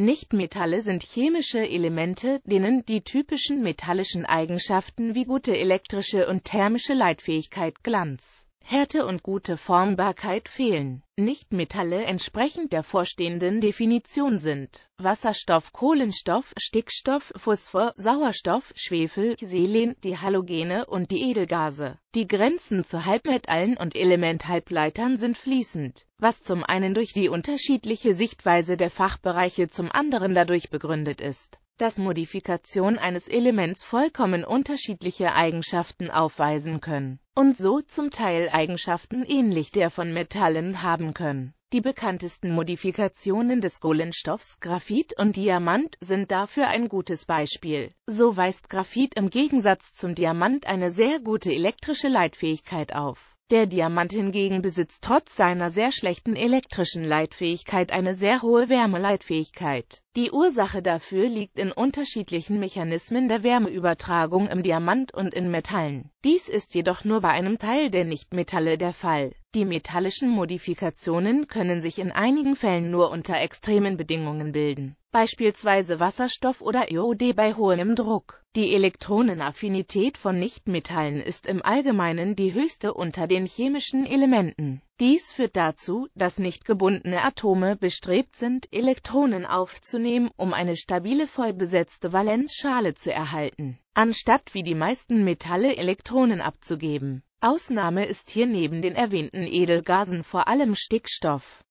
Nichtmetalle sind chemische Elemente, denen die typischen metallischen Eigenschaften wie gute elektrische und thermische Leitfähigkeit, Glanz Härte und gute Formbarkeit fehlen. Nichtmetalle entsprechend der vorstehenden Definition sind Wasserstoff, Kohlenstoff, Stickstoff, Phosphor, Sauerstoff, Schwefel, Selen, die Halogene und die Edelgase. Die Grenzen zu Halbmetallen und Elementhalbleitern sind fließend, was zum einen durch die unterschiedliche Sichtweise der Fachbereiche zum anderen dadurch begründet ist, dass Modifikation eines Elements vollkommen unterschiedliche Eigenschaften aufweisen können und so zum Teil Eigenschaften ähnlich der von Metallen haben können. Die bekanntesten Modifikationen des Kohlenstoffs Graphit und Diamant sind dafür ein gutes Beispiel. So weist Graphit im Gegensatz zum Diamant eine sehr gute elektrische Leitfähigkeit auf. Der Diamant hingegen besitzt trotz seiner sehr schlechten elektrischen Leitfähigkeit eine sehr hohe Wärmeleitfähigkeit. Die Ursache dafür liegt in unterschiedlichen Mechanismen der Wärmeübertragung im Diamant und in Metallen. Dies ist jedoch nur bei einem Teil der Nichtmetalle der Fall. Die metallischen Modifikationen können sich in einigen Fällen nur unter extremen Bedingungen bilden, beispielsweise Wasserstoff oder IOD bei hohem Druck. Die Elektronenaffinität von Nichtmetallen ist im Allgemeinen die höchste unter den chemischen Elementen. Dies führt dazu, dass nicht gebundene Atome bestrebt sind, Elektronen aufzunehmen, um eine stabile vollbesetzte Valenzschale zu erhalten, anstatt wie die meisten Metalle Elektronen abzugeben. Ausnahme ist hier neben den erwähnten Edelgasen vor allem Stickstoff.